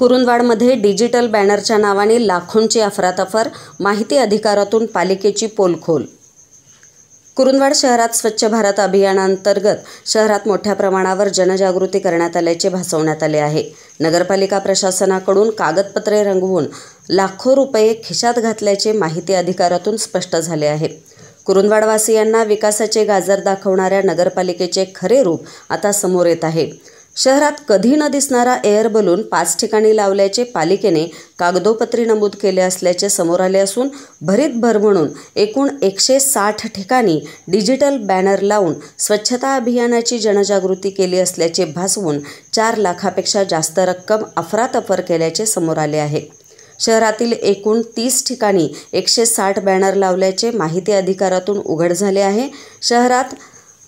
कुरुंदवाडमध्ये digital बॅनरच्या नावाने लाखोंची अफरातफर माहिती अधिकारातून पालिकेची पोलखोल कुरुंदवाड शहरात स्वच्छ भारत अभियानांतर्गत शहरात मोठ्या प्रमाणावर जनजागृती करण्यात आल्याचे भासवण्यात आले आहे नगरपालिका प्रशासनाकडून कागदपत्रे रंगवून लाखो रुपये खिशात घातल्याचे माहिती अधिकारातून स्पष्ट झाले आहे कुरुंदवाडवासियांना विकासाचे गाजर दाखवणाऱ्या नगरपालिकेचे खरे रूप आता समोर येत आहे शहरात कधी न दिसणारा एअर बलून पाच ठिकाणी लावल्याचे पालिकेने कागदोपत्री नमूद केले असल्याचे समोर आले असून भरीत भर म्हणून एकूण एकशे साठ ठिकाणी डिजिटल बॅनर लावून स्वच्छता अभियानाची जनजागृती केली असल्याचे भासवून चार लाखापेक्षा जास्त रक्कम अफरातफर केल्याचे समोर आले आहे शहरातील एकूण तीस ठिकाणी एकशे साठ बॅनर लावल्याचे माहिती अधिकारातून उघड झाले आहे शहरात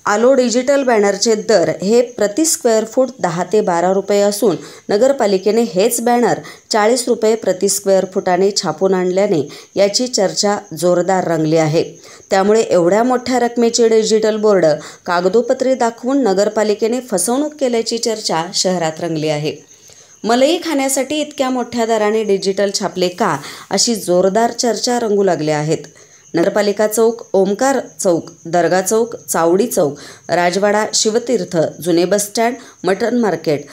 आलो डिजिटल बॅनरचे दर हे प्रति स्क्वेअर फूट दहा ते बारा रुपये असून नगरपालिकेने हेच बॅनर चाळीस रुपये प्रति स्क्वेअर फुटाने छापून आणल्याने याची चर्चा जोरदार रंगली आहे त्यामुळे एवढ्या मोठ्या रकमेचे डिजिटल बोर्ड कागदोपत्री दाखवून नगरपालिकेने फसवणूक केल्याची चर्चा शहरात रंगली आहे मलई खाण्यासाठी इतक्या मोठ्या दराने डिजिटल छापले का अशी जोरदार चर्चा रंगू लागल्या आहेत नगरपालिका चौक ओमकार चौक दर्गा चौक चावडी चौक राजवाडा शिवतीर्थ जुने बसस्टँड मटन मार्केट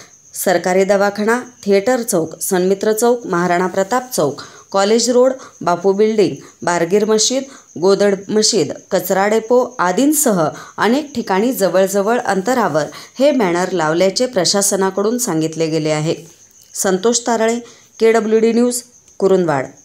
सरकारी दवाखाना थिएटर चौक सन्मित्र चौक महाराणा प्रताप चौक college road Bapu building Bargir मशीद गोदड मशीद कचरा डेपो आदींसह अनेक ठिकाणी जवळजवळ अंतरावर हे बॅनर लावल्याचे प्रशासनाकडून सांगितले गेले आहे Santosh Tarale K W D news Kurundwad